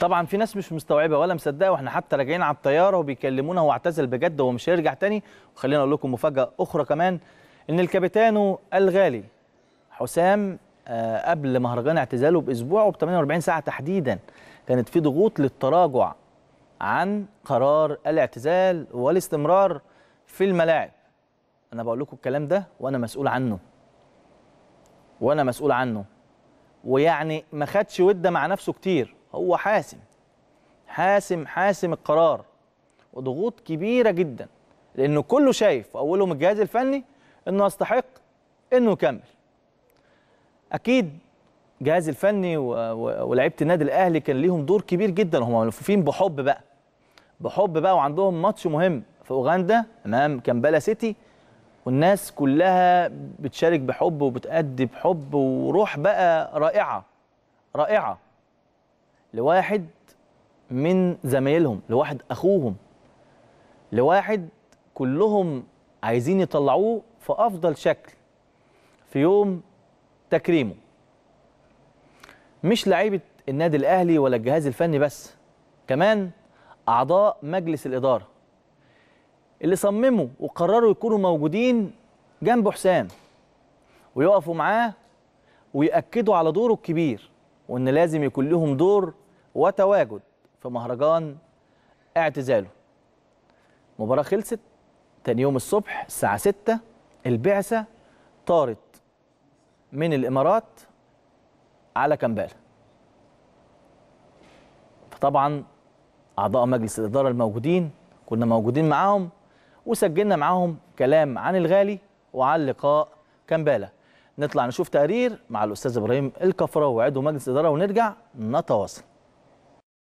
طبعا في ناس مش مستوعبه ولا مصدقه واحنا حتى راجعين على الطياره وبيكلمونا هو اعتزل بجد ومش هيرجع تاني وخلينا اقول لكم مفاجاه اخرى كمان ان الكابيتانو الغالي حسام آه قبل مهرجان اعتزاله باسبوع وب 48 ساعه تحديدا كانت في ضغوط للتراجع عن قرار الاعتزال والاستمرار في الملاعب انا بقول لكم الكلام ده وانا مسؤول عنه وانا مسؤول عنه ويعني ما خدش وده مع نفسه كتير هو حاسم حاسم حاسم القرار وضغوط كبيره جدا لان كله شايف واولهم الجهاز الفني انه يستحق انه يكمل اكيد الجهاز الفني ولاعيبه النادي الاهلي كان ليهم دور كبير جدا هم ملفوفين بحب بقى بحب بقى وعندهم ماتش مهم في اوغندا امام كامبالا سيتي والناس كلها بتشارك بحب وبتأدي بحب وروح بقى رائعه رائعه لواحد من زمايلهم لواحد اخوهم لواحد كلهم عايزين يطلعوه في افضل شكل في يوم تكريمه مش لعيبه النادي الاهلي ولا الجهاز الفني بس كمان اعضاء مجلس الاداره اللي صمموا وقرروا يكونوا موجودين جنب حسام ويقفوا معاه ويأكدوا على دوره الكبير وان لازم يكون لهم دور وتواجد في مهرجان اعتزاله مباراة خلصت تاني يوم الصبح الساعة 6 البعثة طارت من الإمارات على كمبالا فطبعا أعضاء مجلس الإدارة الموجودين كنا موجودين معاهم وسجلنا معاهم كلام عن الغالي وعن لقاء كمبالا نطلع نشوف تقرير مع الاستاذ ابراهيم الكفراوي عضو مجلس اداره ونرجع نتواصل